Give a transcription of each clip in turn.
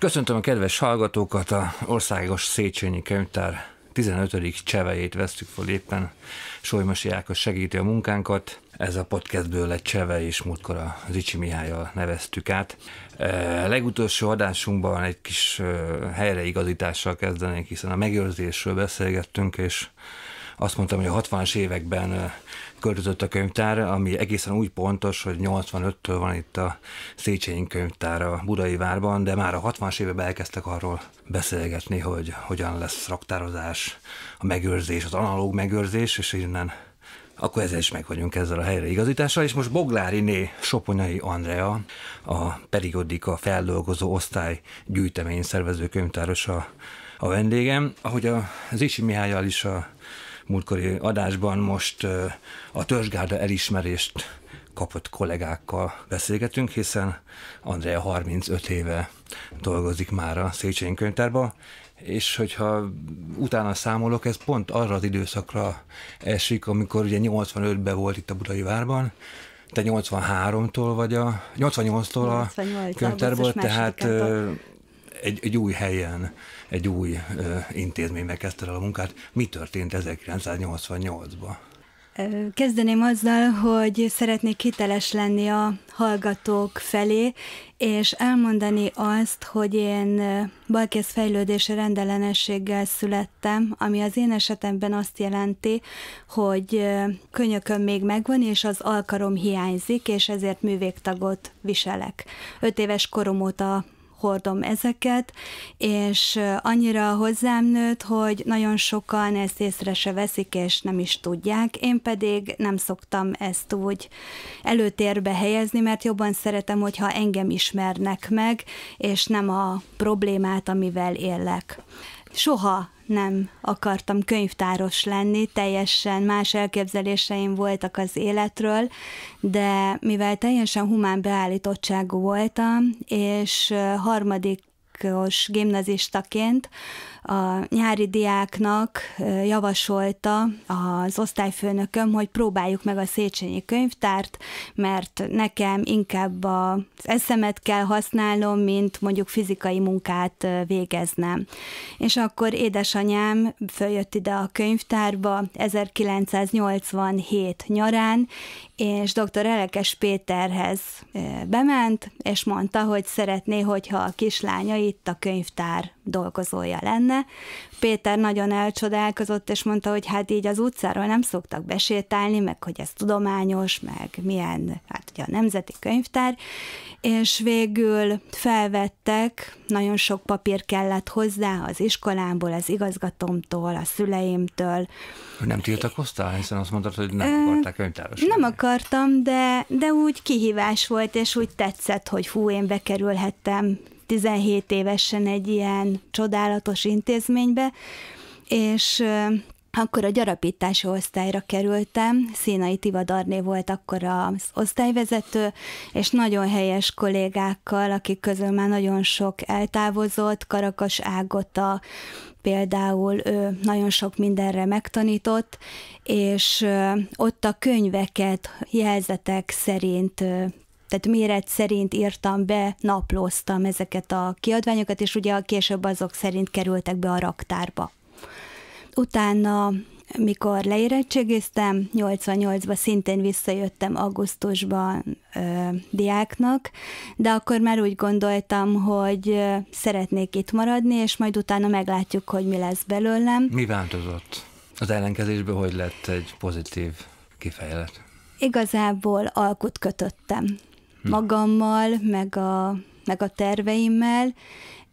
Köszöntöm a kedves hallgatókat, a Országos Széchenyi Könyvtár 15. csevejét vesztük fel éppen. Solymosi Ákos segíti a munkánkat. Ez a podcastből lett cseve, és múltkor a Zicsi Mihályjal neveztük át. A e, legutolsó adásunkban egy kis e, helyreigazítással kezdenénk, hiszen a megőrzésről beszélgettünk, és azt mondtam, hogy a 60-as években e, költözött a könyvtár, ami egészen úgy pontos, hogy 85-től van itt a Széchenyi könyvtár a Budai Várban, de már a 60-as években elkezdtek arról beszélgetni, hogy hogyan lesz raktározás, a megőrzés, az analóg megőrzés, és innen akkor ezzel is meg vagyunk ezzel a igazítással, és most Bogláriné Soponyai Andrea, a periodika feldolgozó osztály gyűjtemény szervező könyvtárosa a vendégem. Ahogy az Isi Mihályal is a múltkori adásban most a törzsgárda elismerést kapott kollégákkal beszélgetünk, hiszen Andrea 35 éve dolgozik már a Széchenyi könyvtárban, és hogyha utána számolok, ez pont arra az időszakra esik, amikor ugye 85-ben volt itt a Budai Várban, te 83-tól vagy a 88-tól a könyvtárból, tehát egy, egy új helyen egy új intézménybe kezdte el a munkát. Mi történt 1988-ban? Kezdeném azzal, hogy szeretnék hiteles lenni a hallgatók felé, és elmondani azt, hogy én balkész fejlődési rendellenességgel születtem, ami az én esetemben azt jelenti, hogy könyököm még megvan, és az alkarom hiányzik, és ezért művégtagot viselek. Öt éves korom óta hordom ezeket, és annyira hozzám nőtt, hogy nagyon sokan ezt észre se veszik, és nem is tudják. Én pedig nem szoktam ezt úgy előtérbe helyezni, mert jobban szeretem, hogyha engem ismernek meg, és nem a problémát, amivel élek soha nem akartam könyvtáros lenni, teljesen más elképzeléseim voltak az életről, de mivel teljesen humán beállítottságú voltam, és harmadik gimnazistaként a nyári diáknak javasolta az osztályfőnököm, hogy próbáljuk meg a Széchenyi könyvtárt, mert nekem inkább az eszemet kell használnom, mint mondjuk fizikai munkát végeznem. És akkor édesanyám följött ide a könyvtárba 1987 nyarán, és dr. Elekes Péterhez bement, és mondta, hogy szeretné, hogyha a kislánya itt a könyvtár dolgozója lenne, benne. Péter nagyon elcsodálkozott, és mondta, hogy hát így az utcáról nem szoktak besétálni, meg hogy ez tudományos, meg milyen, hát ugye a Nemzeti Könyvtár, és végül felvettek, nagyon sok papír kellett hozzá az iskolámból, az igazgatomtól, a szüleimtől. Nem tiltakoztál, hiszen azt mondtad, hogy nem akarták könyvtáros. Nem akartam, de, de úgy kihívás volt, és úgy tetszett, hogy hú, én bekerülhettem 17 évesen egy ilyen csodálatos intézménybe, és akkor a gyarapítási osztályra kerültem, Színai Tivadarné volt akkor az osztályvezető, és nagyon helyes kollégákkal, akik közül már nagyon sok eltávozott, Karakas Ágota, például ő nagyon sok mindenre megtanított, és ott a könyveket jelzetek szerint tehát méret szerint írtam be, naplóztam ezeket a kiadványokat, és ugye később azok szerint kerültek be a raktárba. Utána mikor leérettségiztem, 88-ban szintén visszajöttem augusztusban ö, diáknak, de akkor már úgy gondoltam, hogy szeretnék itt maradni, és majd utána meglátjuk, hogy mi lesz belőlem. Mi változott? Az ellenkezésből hogy lett egy pozitív kifejlet? Igazából alkut kötöttem. Hm. magammal, meg a, meg a terveimmel,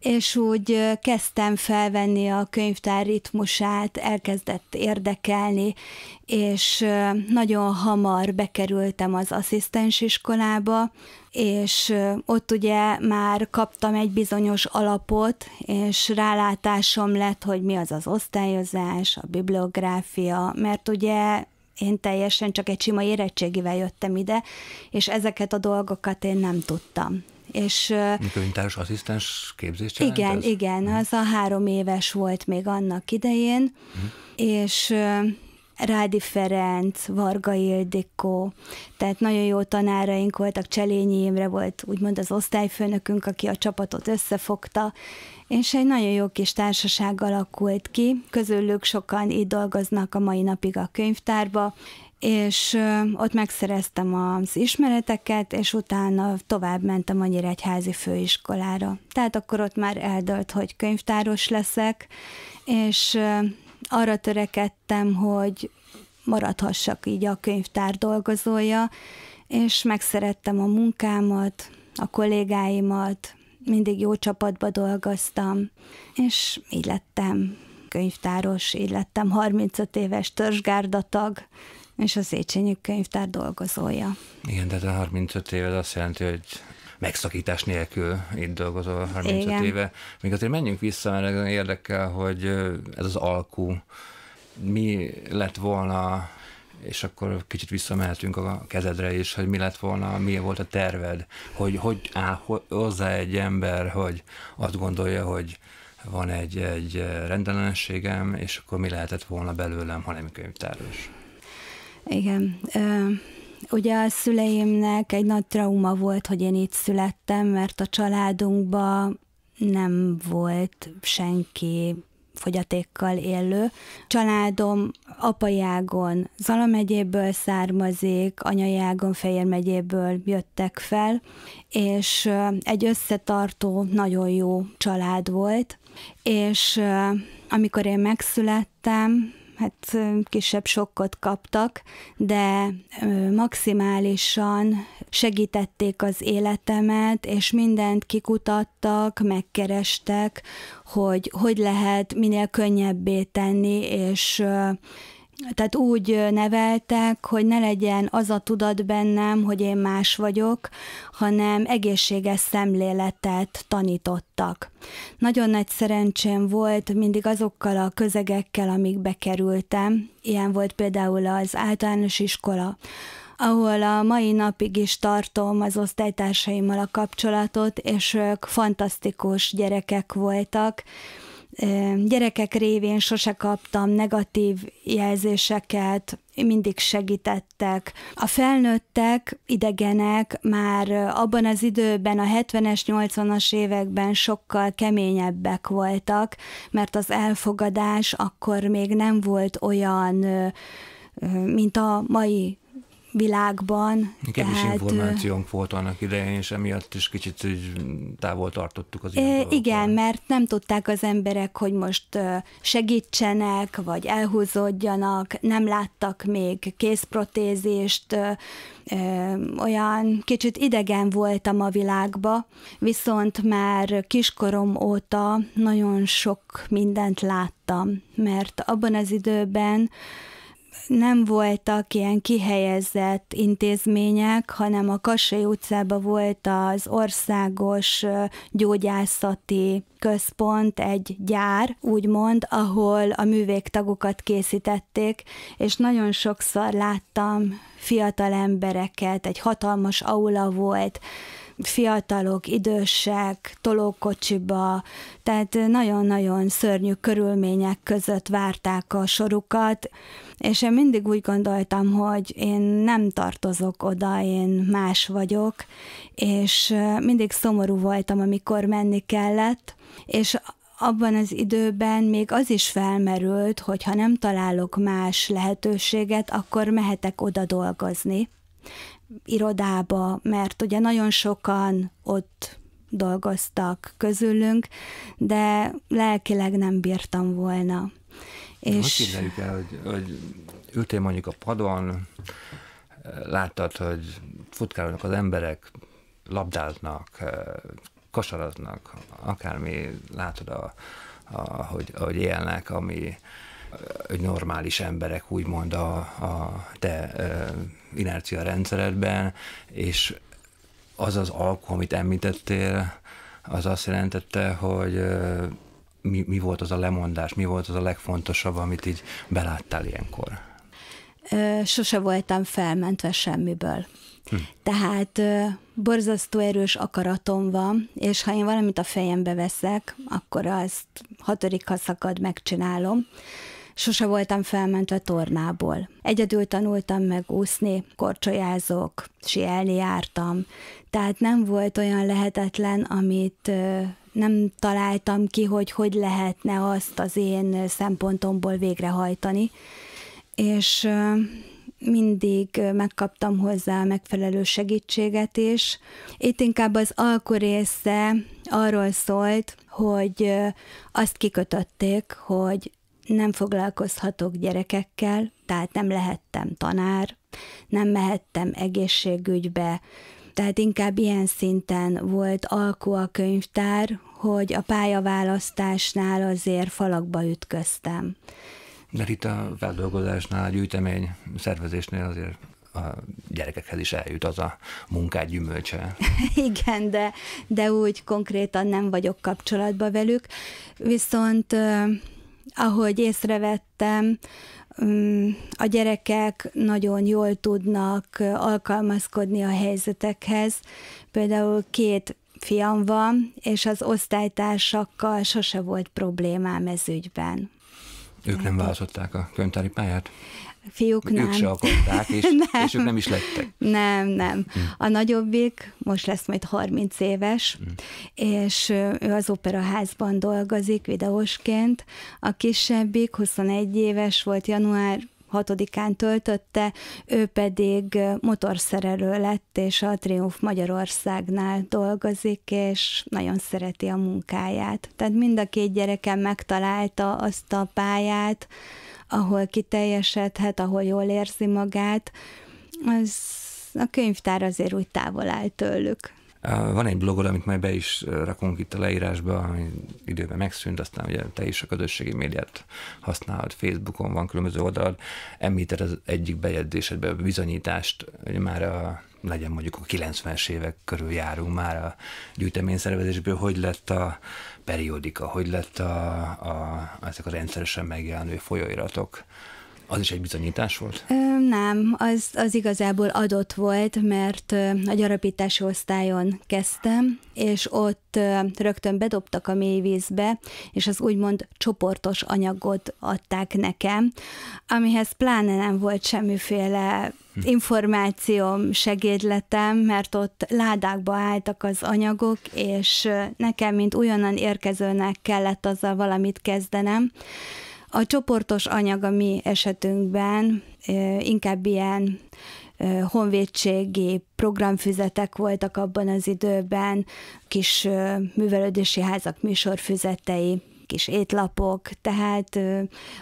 és úgy kezdtem felvenni a könyvtár ritmusát, elkezdett érdekelni, és nagyon hamar bekerültem az asszisztens iskolába, és ott ugye már kaptam egy bizonyos alapot, és rálátásom lett, hogy mi az az osztályozás, a bibliográfia, mert ugye én teljesen csak egy sima érettségivel jöttem ide, és ezeket a dolgokat én nem tudtam. És, Mikor asszisztens képzés? Igen, ez? igen, mhm. az a három éves volt még annak idején, mm. és Rádi Ferenc, Varga Ildikó, tehát nagyon jó tanáraink voltak, Cselényi Imre volt úgymond az osztályfőnökünk, aki a csapatot összefogta, és egy nagyon jó kis társaság alakult ki, közülük sokan így dolgoznak a mai napig a könyvtárba, és ott megszereztem az ismereteket, és utána tovább mentem a Nyíregyházi főiskolára. Tehát akkor ott már eldölt, hogy könyvtáros leszek, és arra törekedtem, hogy maradhassak így a könyvtár dolgozója, és megszerettem a munkámat, a kollégáimat, mindig jó csapatba dolgoztam, és így lettem könyvtáros, így lettem 35 éves törzsgárdatag, és az Széchenyi könyvtár dolgozója. Igen, tehát a 35 év azt jelenti, hogy megszakítás nélkül itt dolgozol 35 Igen. éve. Még azért menjünk vissza, mert érdekel, hogy ez az alkú mi lett volna és akkor kicsit visszamehetünk a kezedre is, hogy mi lett volna, mi volt a terved, hogy hogy áll hozzá egy ember, hogy azt gondolja, hogy van egy, egy rendellenességem, és akkor mi lehetett volna belőlem, ha nem könyvtáros. Igen. Uh Ugye a szüleimnek egy nagy trauma volt, hogy én itt születtem, mert a családunkba nem volt senki fogyatékkal élő. Családom apajágon Zala megyéből származik, anyajágon Fejér megyéből jöttek fel, és egy összetartó, nagyon jó család volt, és amikor én megszülettem, hát kisebb sokkot kaptak, de maximálisan segítették az életemet, és mindent kikutattak, megkerestek, hogy hogy lehet minél könnyebbé tenni, és tehát úgy neveltek, hogy ne legyen az a tudat bennem, hogy én más vagyok, hanem egészséges szemléletet tanítottak. Nagyon nagy szerencsém volt mindig azokkal a közegekkel, amikbe kerültem. Ilyen volt például az általános iskola, ahol a mai napig is tartom az osztálytársaimmal a kapcsolatot, és ők fantasztikus gyerekek voltak, gyerekek révén sose kaptam negatív jelzéseket, mindig segítettek. A felnőttek, idegenek már abban az időben, a 70-es, 80-as években sokkal keményebbek voltak, mert az elfogadás akkor még nem volt olyan, mint a mai világban. Kevés tehát, információnk volt annak idején, és emiatt is kicsit így távol tartottuk az ilyen Igen, mert nem tudták az emberek, hogy most segítsenek, vagy elhúzódjanak, nem láttak még kézprotézést, olyan kicsit idegen voltam a világba, viszont már kiskorom óta nagyon sok mindent láttam, mert abban az időben nem voltak ilyen kihelyezett intézmények, hanem a Kassai utcában volt az országos gyógyászati központ, egy gyár, úgymond, ahol a művégtagokat készítették, és nagyon sokszor láttam fiatal embereket, egy hatalmas aula volt, fiatalok, idősek, tolókocsiba, tehát nagyon-nagyon szörnyű körülmények között várták a sorukat, és én mindig úgy gondoltam, hogy én nem tartozok oda, én más vagyok, és mindig szomorú voltam, amikor menni kellett, és abban az időben még az is felmerült, hogy ha nem találok más lehetőséget, akkor mehetek oda dolgozni irodába, mert ugye nagyon sokan ott dolgoztak közülünk, de lelkileg nem bírtam volna. És... Hogy képzeljük el, hogy, hogy ültél mondjuk a padon, eh, láttad, hogy futkálnak az emberek, labdáznak, eh, kasaraznak, akármi, látod, a, a, hogy, hogy élnek, ami eh, hogy normális emberek úgymond a, a te inercia rendszeredben, és az az alkohol, amit említettél, az azt jelentette, hogy mi, mi volt az a lemondás, mi volt az a legfontosabb, amit így beláttál ilyenkor? Sose voltam felmentve semmiből. Hm. Tehát borzasztó erős akaratom van, és ha én valamit a fejembe veszek, akkor azt hatodik, ha szakad, megcsinálom. Sose voltam felmentve tornából. Egyedül tanultam meg úszni, korcsolyázok, sielni jártam. Tehát nem volt olyan lehetetlen, amit nem találtam ki, hogy hogy lehetne azt az én szempontomból végrehajtani. És mindig megkaptam hozzá megfelelő segítséget is. Itt inkább az alkorésze arról szólt, hogy azt kikötötték, hogy nem foglalkozhatok gyerekekkel, tehát nem lehettem tanár, nem mehettem egészségügybe, tehát inkább ilyen szinten volt alkó a könyvtár, hogy a pályaválasztásnál azért falakba ütköztem. De itt a feldolgozásnál, a gyűjtemény szervezésnél azért a gyerekekhez is eljut az a munkát gyümölcse. Igen, de, de úgy konkrétan nem vagyok kapcsolatban velük. Viszont ahogy észrevettem, mm, a gyerekek nagyon jól tudnak alkalmazkodni a helyzetekhez. Például két fiam van, és az osztálytársakkal sose volt problémám ez ügyben. Ők nem választották a könyvtári pályát? fiúk ők se akarták, és, nem. és ők nem is lettek. Nem, nem. Hm. A nagyobbik most lesz majd 30 éves, hm. és ő az operaházban dolgozik videósként. A kisebbik 21 éves volt január 6-án töltötte, ő pedig motorszerelő lett, és a Triumf Magyarországnál dolgozik, és nagyon szereti a munkáját. Tehát mind a két gyerekem megtalálta azt a pályát, ahol kiteljesedhet, ahol jól érzi magát, az a könyvtár azért úgy távol áll tőlük. Van egy blogod, amit majd be is rakunk itt a leírásba, ami időben megszűnt, aztán ugye te is a közösségi médiát használod, Facebookon van különböző oldal, említed az egyik bejegyzésedben bizonyítást, hogy már a legyen mondjuk a 90-es évek körül járunk már a gyűjteményszervezésből, hogy lett a periódika, hogy lett a, a, ezek a rendszeresen megjelenő folyóiratok. Az is egy bizonyítás volt? Ö, nem, az, az igazából adott volt, mert a gyarapítási osztályon kezdtem, és ott rögtön bedobtak a mély vízbe, és az úgymond csoportos anyagot adták nekem, amihez pláne nem volt semmiféle hm. információm, segédletem, mert ott ládákba álltak az anyagok, és nekem, mint újonnan érkezőnek kellett azzal valamit kezdenem, a csoportos anyag a mi esetünkben inkább ilyen honvédségi programfüzetek voltak abban az időben, kis művelődési házak műsorfüzetei, kis étlapok, tehát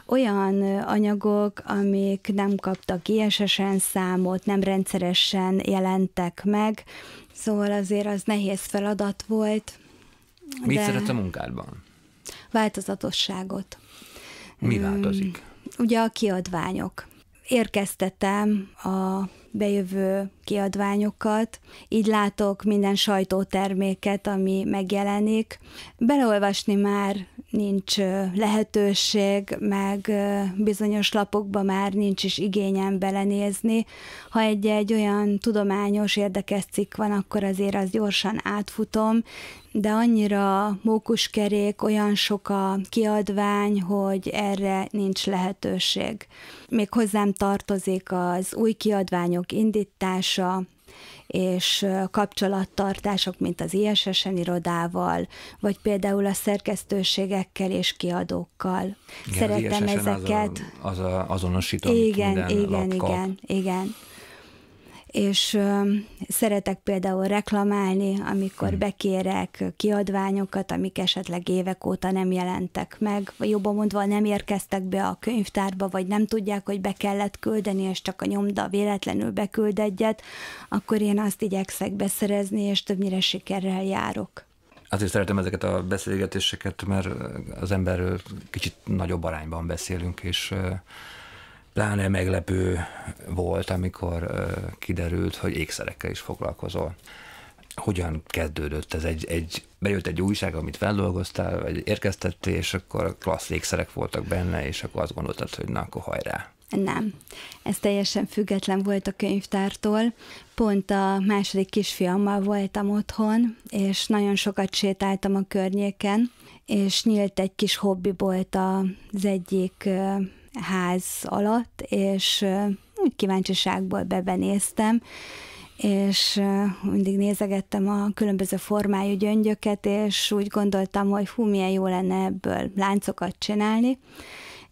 olyan anyagok, amik nem kaptak ISSN számot, nem rendszeresen jelentek meg, szóval azért az nehéz feladat volt. Mit de... szeret a munkádban? Változatosságot. Mi változik? Mm, ugye a kiadványok. Érkeztetem a bejövő kiadványokat, így látok minden sajtóterméket, ami megjelenik. Beleolvasni már nincs lehetőség, meg bizonyos lapokba már nincs is igényem belenézni. Ha egy-egy olyan tudományos érdekes cikk van, akkor azért az gyorsan átfutom, de annyira mókuskerék, olyan sok a kiadvány, hogy erre nincs lehetőség. Még hozzám tartozik az új kiadványok indítása, és kapcsolattartások, mint az ISSN irodával, vagy például a szerkesztőségekkel és kiadókkal. Igen, Szeretem az ezeket. Az, a, az a azonosító, igen, igen, igen, igen, igen és szeretek például reklamálni, amikor hmm. bekérek kiadványokat, amik esetleg évek óta nem jelentek meg, vagy jobban mondva nem érkeztek be a könyvtárba, vagy nem tudják, hogy be kellett küldeni, és csak a nyomda véletlenül beküld egyet, akkor én azt igyekszek beszerezni, és többnyire sikerrel járok. Azért szeretem ezeket a beszélgetéseket, mert az emberről kicsit nagyobb arányban beszélünk, és pláne meglepő volt, amikor kiderült, hogy ékszerekkel is foglalkozol. Hogyan kezdődött ez? Egy, egy, bejött egy újság, amit feldolgoztál, vagy érkeztettél, és akkor klassz ékszerek voltak benne, és akkor azt gondoltad, hogy na, akkor hajrá. Nem. Ez teljesen független volt a könyvtártól. Pont a második kisfiammal voltam otthon, és nagyon sokat sétáltam a környéken, és nyílt egy kis hobbibolt az egyik ház alatt, és úgy kíváncsiságból bebenéztem, és mindig nézegettem a különböző formájú gyöngyöket, és úgy gondoltam, hogy hú, milyen jó lenne ebből láncokat csinálni,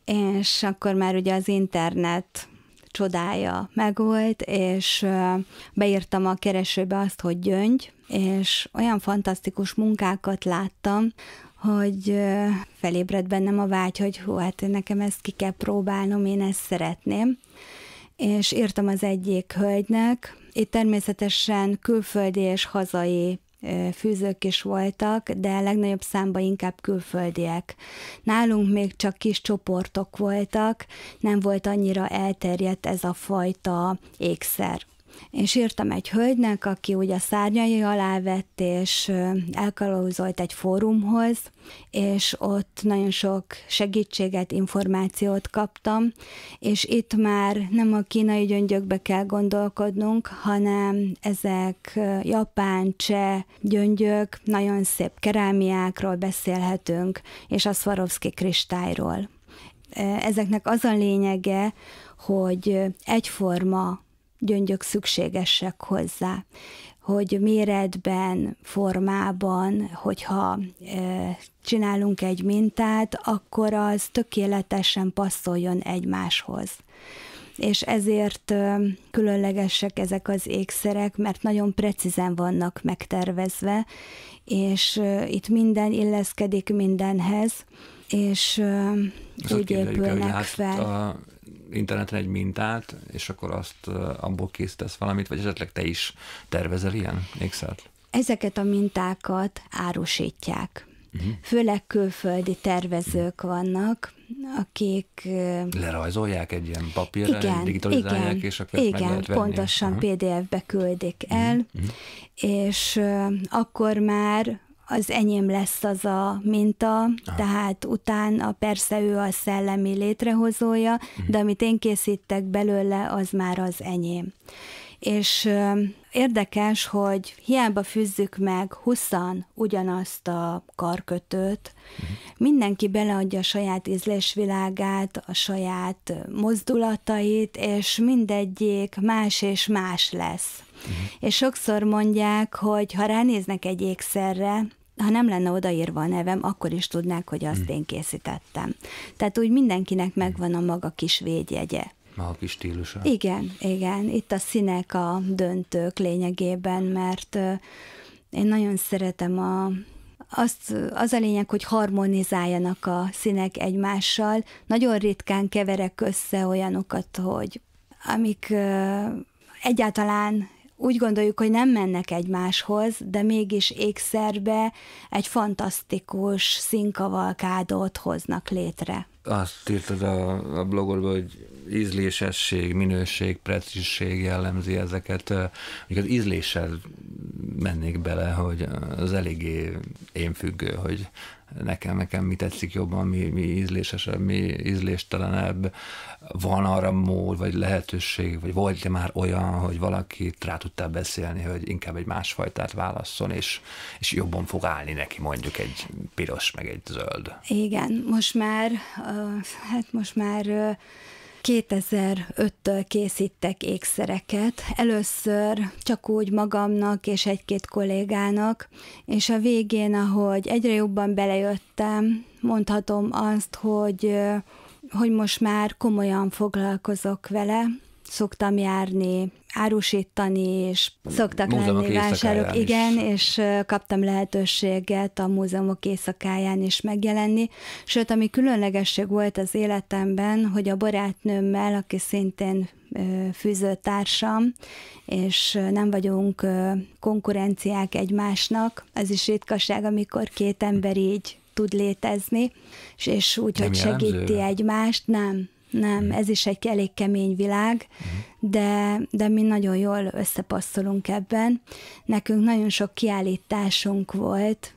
és akkor már ugye az internet csodája megvolt, és beírtam a keresőbe azt, hogy gyöngy, és olyan fantasztikus munkákat láttam, hogy felébredt bennem a vágy, hogy hú, hát nekem ezt ki kell próbálnom, én ezt szeretném. És írtam az egyik hölgynek, itt természetesen külföldi és hazai fűzők is voltak, de legnagyobb számban inkább külföldiek. Nálunk még csak kis csoportok voltak, nem volt annyira elterjedt ez a fajta ékszer és írtam egy hölgynek, aki ugye szárnyai alá vett, és elkalózolt egy fórumhoz, és ott nagyon sok segítséget, információt kaptam, és itt már nem a kínai gyöngyökbe kell gondolkodnunk, hanem ezek japán, cseh gyöngyök, nagyon szép kerámiákról beszélhetünk, és a Swarovski kristályról. Ezeknek az a lényege, hogy egyforma gyöngyök szükségesek hozzá hogy méretben, formában, hogyha e, csinálunk egy mintát, akkor az tökéletesen passzoljon egymáshoz. És ezért e, különlegesek ezek az ékszerek, mert nagyon precízen vannak megtervezve, és e, itt minden illeszkedik mindenhez, és e, úgy épülnek hát fel. A interneten egy mintát, és akkor azt abból készítesz valamit, vagy esetleg te is tervezel ilyen ékszert? Ezeket a mintákat árusítják. Uh-huh. Főleg külföldi tervezők uh-huh. vannak, akik... Lerajzolják egy ilyen papírra, igen, digitalizálják, igen, és akkor igen, meg lehet pontosan uh-huh. PDF-be küldik mhm, el, uh-huh. és uh, akkor már az enyém lesz az a minta, Aha. tehát utána persze ő a szellemi létrehozója, uh-huh. de amit én készítek belőle, az már az enyém. És érdekes, hogy hiába fűzzük meg huszan ugyanazt a karkötőt, uh-huh. mindenki beleadja a saját ízlésvilágát, a saját mozdulatait, és mindegyik más és más lesz. Uh-huh. És sokszor mondják, hogy ha ránéznek egy ékszerre, ha nem lenne odaírva a nevem, akkor is tudnák, hogy azt uh-huh. én készítettem. Tehát úgy mindenkinek mm. megvan a maga kis védjegye. a kis stílusa. Igen, igen. Itt a színek a döntők lényegében, mert én nagyon szeretem a, azt, az a lényeg, hogy harmonizáljanak a színek egymással. Nagyon ritkán keverek össze olyanokat, hogy amik egyáltalán úgy gondoljuk, hogy nem mennek egymáshoz, de mégis ékszerbe egy fantasztikus színkavalkádot hoznak létre. Azt írtad a, a blogodban, hogy ízlésesség, minőség, precízség jellemzi ezeket. Még az ízléssel mennék bele, hogy az eléggé én függő, hogy nekem, nekem mi tetszik jobban, mi, mi ízlésesebb, mi ízléstelenebb, van arra mód, vagy lehetőség, vagy volt -e már olyan, hogy valaki rá tudtál beszélni, hogy inkább egy másfajtát válasszon, és, és jobban fog állni neki mondjuk egy piros, meg egy zöld. Igen, most már, hát most már 2005-től készítek ékszereket. Először csak úgy magamnak és egy-két kollégának, és a végén, ahogy egyre jobban belejöttem, mondhatom azt, hogy, hogy most már komolyan foglalkozok vele, szoktam járni, árusítani, és szoktak Múzeumok lenni vásárok, igen, és kaptam lehetőséget a múzeumok éjszakáján is megjelenni. Sőt, ami különlegesség volt az életemben, hogy a barátnőmmel, aki szintén fűzőtársam, és nem vagyunk konkurenciák egymásnak. Ez is ritkaság, amikor két ember így tud létezni, és, és úgy, nem hogy jellemző. segíti egymást, nem, nem, ez is egy elég kemény világ, mhm. de, de mi nagyon jól összepasszolunk ebben. Nekünk nagyon sok kiállításunk volt,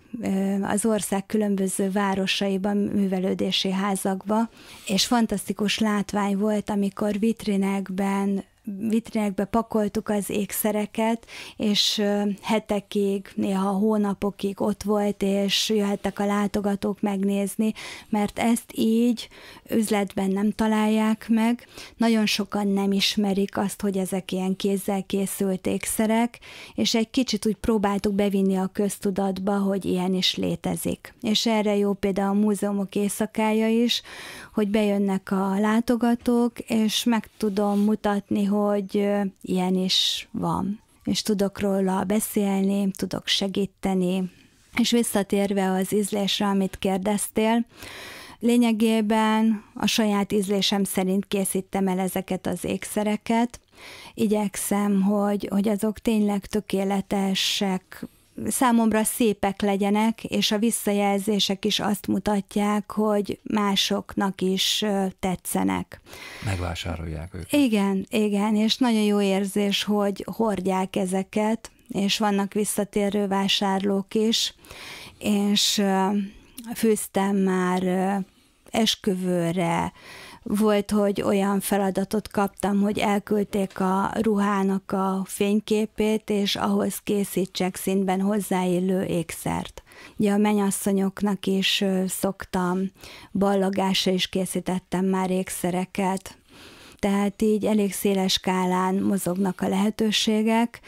az ország különböző városaiban, művelődési házakba, és fantasztikus látvány volt, amikor vitrinekben vitrinekbe pakoltuk az ékszereket, és hetekig, néha hónapokig ott volt, és jöhettek a látogatók megnézni, mert ezt így üzletben nem találják meg. Nagyon sokan nem ismerik azt, hogy ezek ilyen kézzel készült ékszerek, és egy kicsit úgy próbáltuk bevinni a köztudatba, hogy ilyen is létezik. És erre jó például a múzeumok éjszakája is, hogy bejönnek a látogatók, és meg tudom mutatni, hogy hogy ilyen is van, és tudok róla beszélni, tudok segíteni. És visszatérve az ízlésre, amit kérdeztél, lényegében a saját ízlésem szerint készítem el ezeket az ékszereket, igyekszem, hogy, hogy azok tényleg tökéletesek számomra szépek legyenek, és a visszajelzések is azt mutatják, hogy másoknak is tetszenek. Megvásárolják őket. Igen, igen, és nagyon jó érzés, hogy hordják ezeket, és vannak visszatérő vásárlók is, és főztem már esküvőre, volt, hogy olyan feladatot kaptam, hogy elküldték a ruhának a fényképét, és ahhoz készítsek szintben hozzáillő ékszert. Ugye a menyasszonyoknak is szoktam, ballagásra is készítettem már ékszereket, tehát így elég széles skálán mozognak a lehetőségek.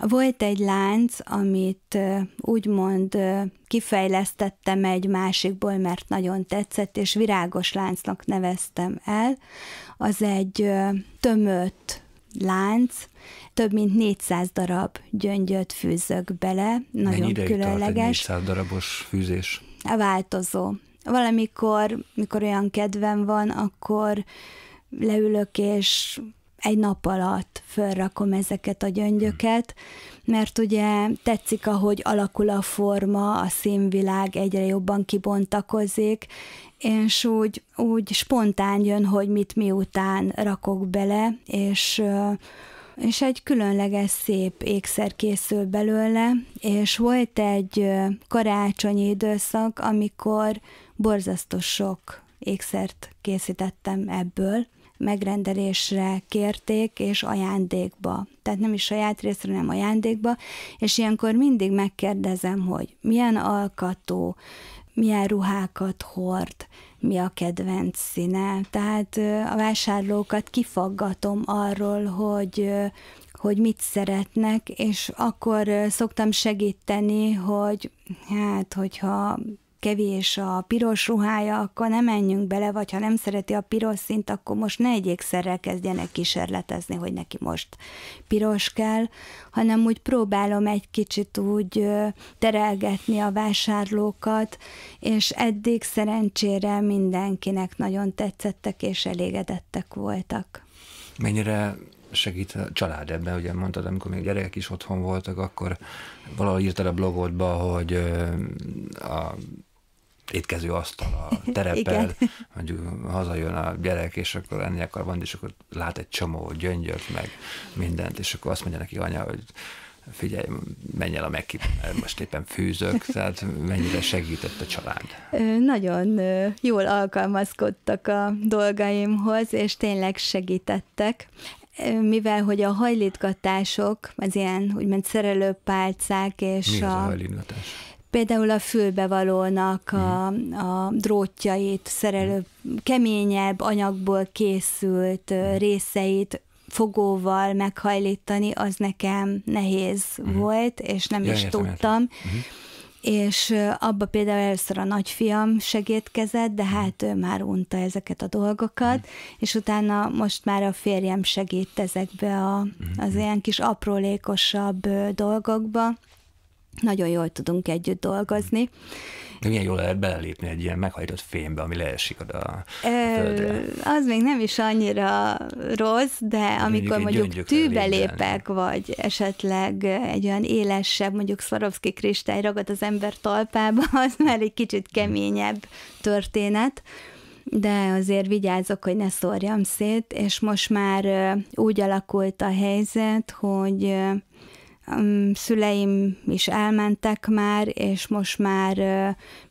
Volt egy lánc, amit úgymond kifejlesztettem egy másikból, mert nagyon tetszett, és virágos láncnak neveztem el. Az egy tömött lánc, több mint 400 darab gyöngyöt fűzök bele, nagyon Mennyi különleges. Tart egy 400 darabos fűzés? A változó. Valamikor, mikor olyan kedvem van, akkor leülök és egy nap alatt fölrakom ezeket a gyöngyöket, mert ugye tetszik, ahogy alakul a forma, a színvilág egyre jobban kibontakozik, és úgy, úgy spontán jön, hogy mit miután rakok bele, és és egy különleges szép ékszer készül belőle, és volt egy karácsonyi időszak, amikor borzasztó sok ékszert készítettem ebből, megrendelésre kérték, és ajándékba. Tehát nem is saját részre, hanem ajándékba, és ilyenkor mindig megkérdezem, hogy milyen alkatú, milyen ruhákat hord, mi a kedvenc színe. Tehát a vásárlókat kifaggatom arról, hogy hogy mit szeretnek, és akkor szoktam segíteni, hogy hát, hogyha kevés a piros ruhája, akkor nem menjünk bele, vagy ha nem szereti a piros szint, akkor most ne egy ékszerrel kezdjenek kísérletezni, hogy neki most piros kell, hanem úgy próbálom egy kicsit úgy terelgetni a vásárlókat, és eddig szerencsére mindenkinek nagyon tetszettek és elégedettek voltak. Mennyire segít a család ebben, ugye mondtad, amikor még gyerekek is otthon voltak, akkor valahol írtad a blogodba, hogy a étkező asztal a terepel, hogy hazajön a gyerek, és akkor enni akar van, és akkor lát egy csomó gyöngyöt, meg mindent, és akkor azt mondja neki anya, hogy figyelj, menj el a megki, mert most éppen fűzök, tehát mennyire segített a család? Nagyon jól alkalmazkodtak a dolgaimhoz, és tényleg segítettek mivel hogy a hajlítgatások, az ilyen úgymond szerelőpálcák és Mi a... az a hajlítgatás? például a fülbevalónak a, mhm. a drótjait, szerelő mhm. keményebb anyagból készült mhm. részeit fogóval meghajlítani, az nekem nehéz uh-huh. volt, és nem ja, is értem, tudtam. Uh-huh. És abba például először a nagyfiam segítkezett, de hát ő már unta ezeket a dolgokat, uh-huh. és utána most már a férjem segít ezekbe a, az ilyen kis aprólékosabb dolgokba nagyon jól tudunk együtt dolgozni. De milyen jól lehet belépni egy ilyen meghajtott fémbe, ami leesik oda a e, Az még nem is annyira rossz, de amikor mondjuk, mondjuk tűbe lépek, vagy esetleg egy olyan élesebb, mondjuk Swarovski kristály ragad az ember talpába, az már egy kicsit keményebb történet de azért vigyázok, hogy ne szórjam szét, és most már úgy alakult a helyzet, hogy szüleim is elmentek már, és most már,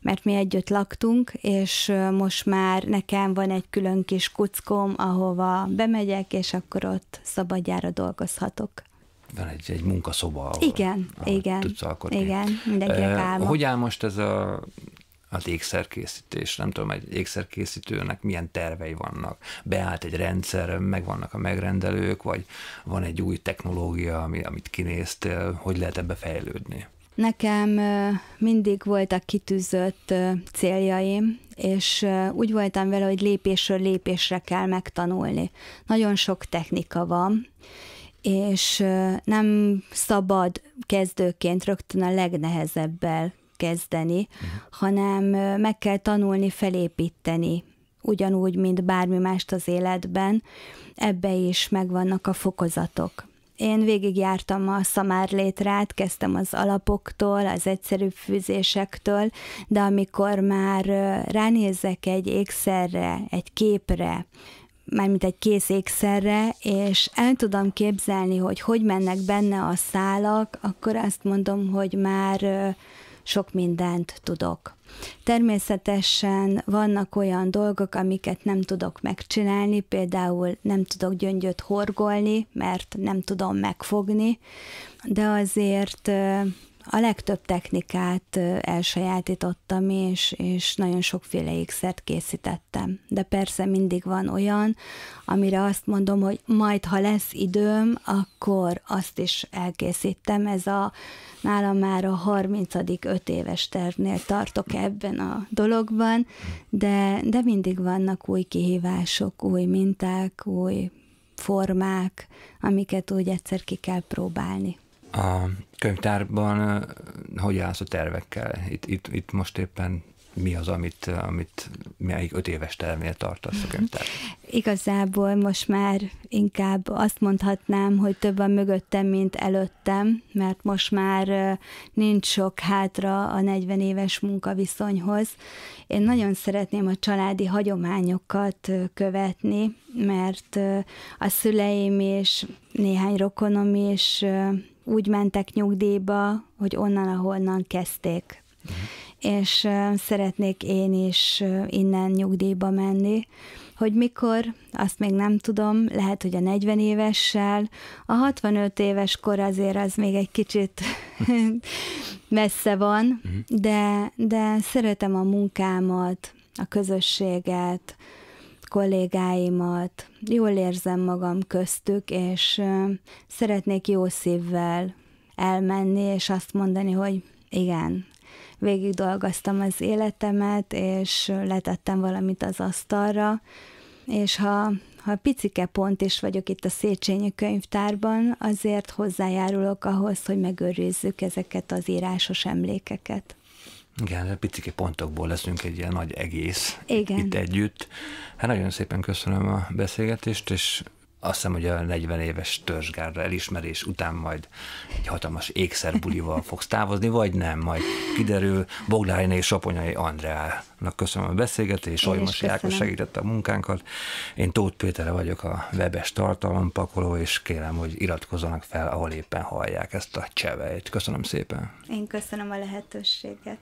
mert mi együtt laktunk, és most már nekem van egy külön kis kuckom, ahova bemegyek, és akkor ott szabadjára dolgozhatok. Van egy, egy munkaszoba, ahol, igen, ahol igen, tudsz alkotni. Igen, mindenkinek álma. Hogy áll most ez a az ékszerkészítés, nem tudom, egy ékszerkészítőnek milyen tervei vannak. Beállt egy rendszer, megvannak a megrendelők, vagy van egy új technológia, ami, amit kinéztél, hogy lehet ebbe fejlődni? Nekem mindig voltak kitűzött céljaim, és úgy voltam vele, hogy lépésről lépésre kell megtanulni. Nagyon sok technika van, és nem szabad kezdőként rögtön a legnehezebbel kezdeni, uh-huh. hanem meg kell tanulni felépíteni, ugyanúgy, mint bármi mást az életben, ebbe is megvannak a fokozatok. Én végigjártam a szamárlétrát, kezdtem az alapoktól, az egyszerű fűzésektől, de amikor már ránézek egy ékszerre, egy képre, mármint egy kész ékszerre, és el tudom képzelni, hogy hogy mennek benne a szálak, akkor azt mondom, hogy már sok mindent tudok. Természetesen vannak olyan dolgok, amiket nem tudok megcsinálni, például nem tudok gyöngyöt horgolni, mert nem tudom megfogni, de azért a legtöbb technikát elsajátítottam, és, és nagyon sokféle ékszert készítettem. De persze mindig van olyan, amire azt mondom, hogy majd, ha lesz időm, akkor azt is elkészítem. Ez a nálam már a 30. 5 éves tervnél tartok ebben a dologban, de, de mindig vannak új kihívások, új minták, új formák, amiket úgy egyszer ki kell próbálni. A könyvtárban hogy állsz a tervekkel? Itt, itt, itt most éppen mi az, amit, amit melyik öt éves tervnél tartasz a mhm. könyvtárban? Igazából most már inkább azt mondhatnám, hogy több van mögöttem, mint előttem, mert most már nincs sok hátra a 40 éves munkaviszonyhoz. Én nagyon szeretném a családi hagyományokat követni, mert a szüleim és néhány rokonom is úgy mentek nyugdíjba, hogy onnan, ahonnan kezdték. Uh-huh. És uh, szeretnék én is uh, innen nyugdíjba menni. Hogy mikor, azt még nem tudom, lehet, hogy a 40 évessel, a 65 éves kor azért az még egy kicsit messze van, uh-huh. de, de szeretem a munkámat, a közösséget, kollégáimat, jól érzem magam köztük, és szeretnék jó szívvel elmenni, és azt mondani, hogy igen, végig dolgoztam az életemet, és letettem valamit az asztalra, és ha, ha picike pont is vagyok itt a Széchenyi könyvtárban, azért hozzájárulok ahhoz, hogy megőrizzük ezeket az írásos emlékeket. Igen, hát picike pontokból leszünk egy ilyen nagy egész Igen. itt együtt. Hát nagyon szépen köszönöm a beszélgetést, és azt hiszem, hogy a 40 éves törzsgárra elismerés után majd egy hatalmas ékszerbulival fogsz távozni, vagy nem, majd kiderül. Bogdájné és Saponyai Andreának köszönöm a beszélgetést, Solymos Jákos segített a munkánkat. Én Tóth Péter vagyok, a webes tartalompakoló, és kérem, hogy iratkozzanak fel, ahol éppen hallják ezt a csevejt. Köszönöm szépen. Én köszönöm a lehetőséget.